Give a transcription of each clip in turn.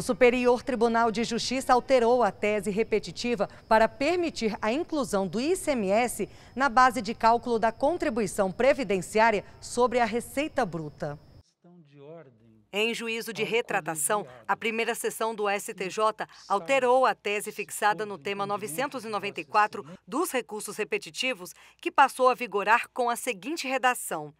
O Superior Tribunal de Justiça alterou a tese repetitiva para permitir a inclusão do ICMS na base de cálculo da contribuição previdenciária sobre a receita bruta. Em juízo de retratação, a primeira sessão do STJ alterou a tese fixada no tema 994 dos recursos repetitivos, que passou a vigorar com a seguinte redação: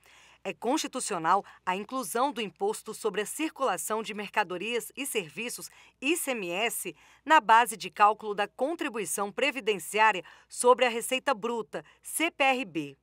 é constitucional a inclusão do imposto sobre a circulação de mercadorias e serviços, ICMS, na base de cálculo da contribuição previdenciária sobre a Receita Bruta, CPRB.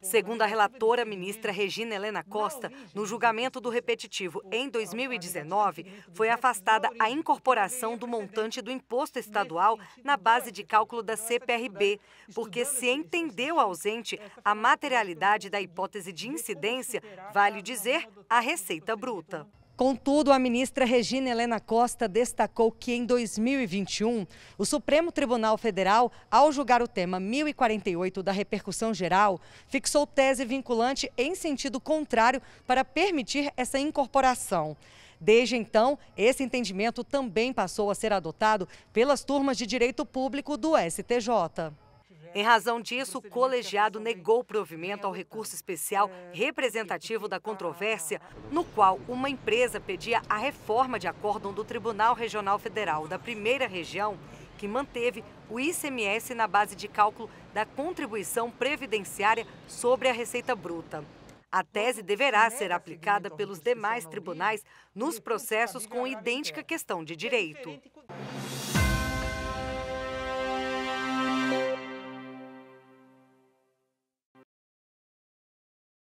Segundo a relatora ministra Regina Helena Costa, no julgamento do repetitivo em 2019, é foi afastada a incorporação do montante do imposto estadual na tipo base de cálculo da CPRB, porque se entendeu ausente a materialidade da hipótese de incidência, vale dizer, a receita bruta. Contudo, a ministra Regina Helena Costa destacou que em 2021, o Supremo Tribunal Federal, ao julgar o tema 1048 da repercussão geral, fixou tese vinculante em sentido contrário para permitir essa incorporação. Desde então, esse entendimento também passou a ser adotado pelas turmas de direito público do STJ. Em razão disso, o colegiado negou provimento ao recurso especial representativo da controvérsia, no qual uma empresa pedia a reforma de acórdão do Tribunal Regional Federal da Primeira Região, que manteve o ICMS na base de cálculo da contribuição previdenciária sobre a Receita Bruta. A tese deverá ser aplicada pelos demais tribunais nos processos com idêntica questão de direito.